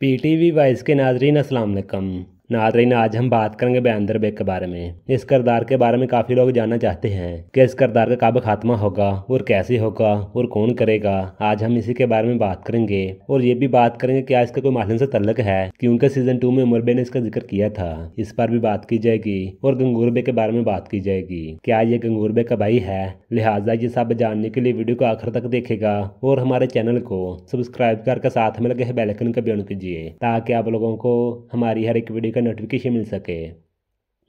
P T V vice के नाजरीन असलकम नाजरीन आज हम बात करेंगे बेअंदर बेग के बारे में इस करदार के बारे में काफ़ी लोग जानना चाहते हैं कि इस करदार का कब खात्मा होगा और कैसे होगा और कौन करेगा आज हम इसी के बारे में बात करेंगे और ये भी बात करेंगे क्या इसका कोई माध्यम से तल्लक है क्योंकि सीजन टू में उमर बे ने इसका जिक्र किया था इस पर भी बात की जाएगी और गंगूर के बारे में बात की जाएगी क्या ये गंगूर का भाई है लिहाजा ये सब जानने के लिए वीडियो को आखिर तक देखेगा और हमारे चैनल को सब्सक्राइब करके साथ में लगे बेलकन का बन कीजिए ताकि आप लोगों को हमारी हर एक वीडियो का नोटिफिकेशन मिल सके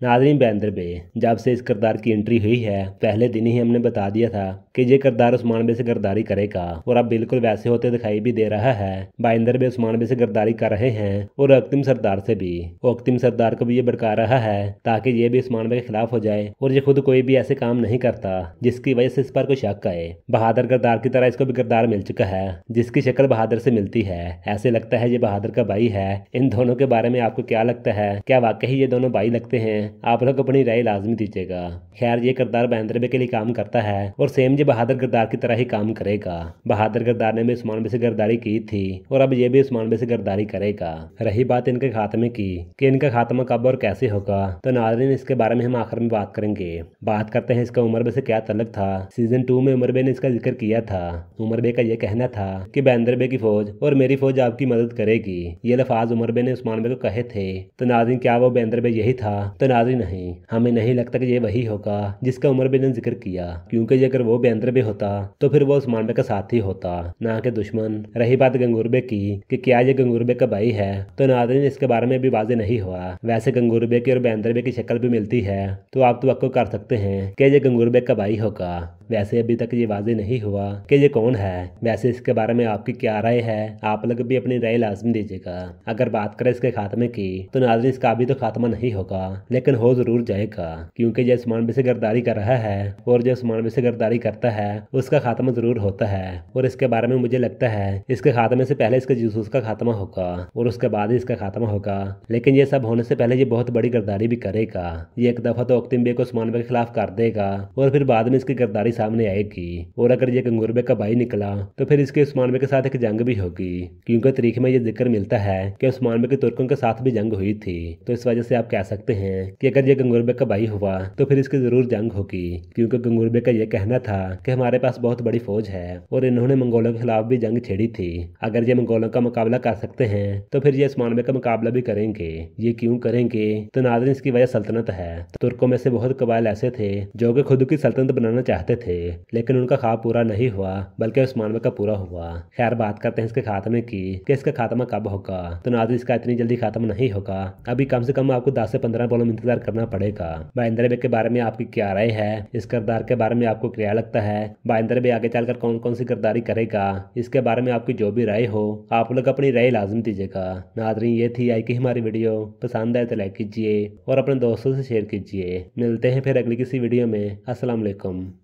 नाजरीन बैंदर बे जब से इस करदार की एंट्री हुई है पहले दिन ही हमने बता दिया था कि ये करदार उस्मान बे से गर्दारी करेगा और अब बिल्कुल वैसे होते दिखाई भी दे रहा है बाइंदर बे उस्मान बे से गर्दारी कर रहे हैं और अक्तिम सरदार से भी अक्तिम सरदार को भी ये भड़का रहा है ताकि ये भी उस्मान बे के खिलाफ हो जाए और ये खुद कोई भी ऐसे काम नहीं करता जिसकी वजह से इस पर कोई शक आए बहादुर गर्दार की तरह इसको भी किरदार मिल चुका है जिसकी शक्ल बहादुर से मिलती है ऐसे लगता है ये बहादुर का भाई है इन दोनों के बारे में आपको क्या लगता है क्या वाकई ये दोनों भाई लगते हैं आप लोग अपनी राय लाजमी दीजिएगा खैर ये करदार महेंद्र बे के लिए काम करता है और सेम ये बहादुर गद्दार की तरह ही काम करेगा बहादुर गद्दार ने भी उस्मान बे से गर्दारी की थी और अब ये भी उस्मान बे से गर्दारी करेगा रही बात इनके खात्मे की कि इनका खात्मा कब और कैसे होगा तो नाजरीन इसके बारे में हम आखिर में बात करेंगे बात करते हैं इसका उमर बे से क्या तलक था सीजन टू में उमर बे ने इसका जिक्र किया था उमर बे का यह कहना था कि बहेंद्र बे की फौज और मेरी फौज आपकी मदद करेगी ये लफाज उमर बे ने उस्मान बे को कहे थे तो नाजरीन क्या वो बहेंद्र बे यही था तो ही नहीं हमें नहीं लगता कि ये वही होगा जिसका उमर बिन ने जिक्र किया क्योंकि ये अगर वो बेंद्र भी होता तो फिर वो उस्मान बे का साथी होता ना के दुश्मन रही बात गंगूरबे की कि क्या ये गंगूरबे का भाई है तो नादरी इसके बारे में भी वाजे नहीं हुआ वैसे गंगूरबे की और बेंद्रबे की शक्ल भी मिलती है तो आप तो कर सकते हैं कि ये गंगूरबे का भाई होगा वैसे अभी तक ये वाजे नहीं हुआ कि ये कौन है वैसे इसके बारे में आपकी क्या राय है आप लोग भी अपनी राय लाजमी दीजिएगा अगर बात करें इसके खात्मे की तो नाजरी इसका अभी तो खात्मा नहीं होगा लेकिन हो जरूर जाएगा क्योंकि जो इस मानवी से गर्दारी कर रहा है और जो इस मानवी से गर्दारी करता है उसका खात्मा जरूर होता है और इसके बारे में मुझे लगता है इसके खात्मे से पहले इसके जसूस का खात्मा होगा और उसके बाद ही इसका खात्मा होगा लेकिन ये सब होने से पहले ये बहुत बड़ी गर्दारी भी करेगा ये एक दफा तो अख्तिम बे को उस्मान बे के खिलाफ कर देगा और फिर बाद में इसकी गर्दारी सामने आएगी और अगर ये गंगूरबे का भाई निकला तो फिर इसके उस्मानबे के साथ एक जंग भी होगी क्योंकि तारीख में यह जिक्र मिलता है कि उस्मानबे के तुर्कों के साथ भी जंग हुई थी तो इस वजह से आप कह सकते हैं कि अगर ये गंगूरबे का भाई हुआ तो फिर इसकी जरूर जंग होगी क्योंकि गंगूरबे का यह कहना था कि हमारे पास बहुत बड़ी फौज है और इन्होंने मंगोलों के खिलाफ भी जंग छेड़ी थी अगर ये मंगोलों का मुकाबला कर सकते हैं तो फिर ये उस्मानबे का मुकाबला भी करेंगे ये क्यों करेंगे तो नादरी इसकी वजह सल्तनत है तुर्कों में से बहुत कबायल ऐसे थे जो कि खुद की सल्तनत बनाना चाहते थे थे लेकिन उनका ख्वाब पूरा नहीं हुआ बल्कि उस मानवे का पूरा हुआ खैर बात करते हैं इसके खात्मे की कि इसका खात्मा कब होगा तो नाजी इसका इतनी जल्दी खात्मा नहीं होगा अभी कम से कम आपको दस से पंद्रह बोलों में इंतजार करना पड़ेगा बाइंदर के बारे में आपकी क्या राय है इस किरदार के बारे में आपको क्या लगता है बाइंदर बेग आगे चलकर कौन कौन सी किरदारी करेगा इसके बारे में आपकी जो भी राय हो आप लोग अपनी राय लाजम दीजिएगा नादरी ये थी आई की हमारी वीडियो पसंद आए तो लाइक कीजिए और अपने दोस्तों से शेयर कीजिए मिलते हैं फिर अगली किसी वीडियो में असलम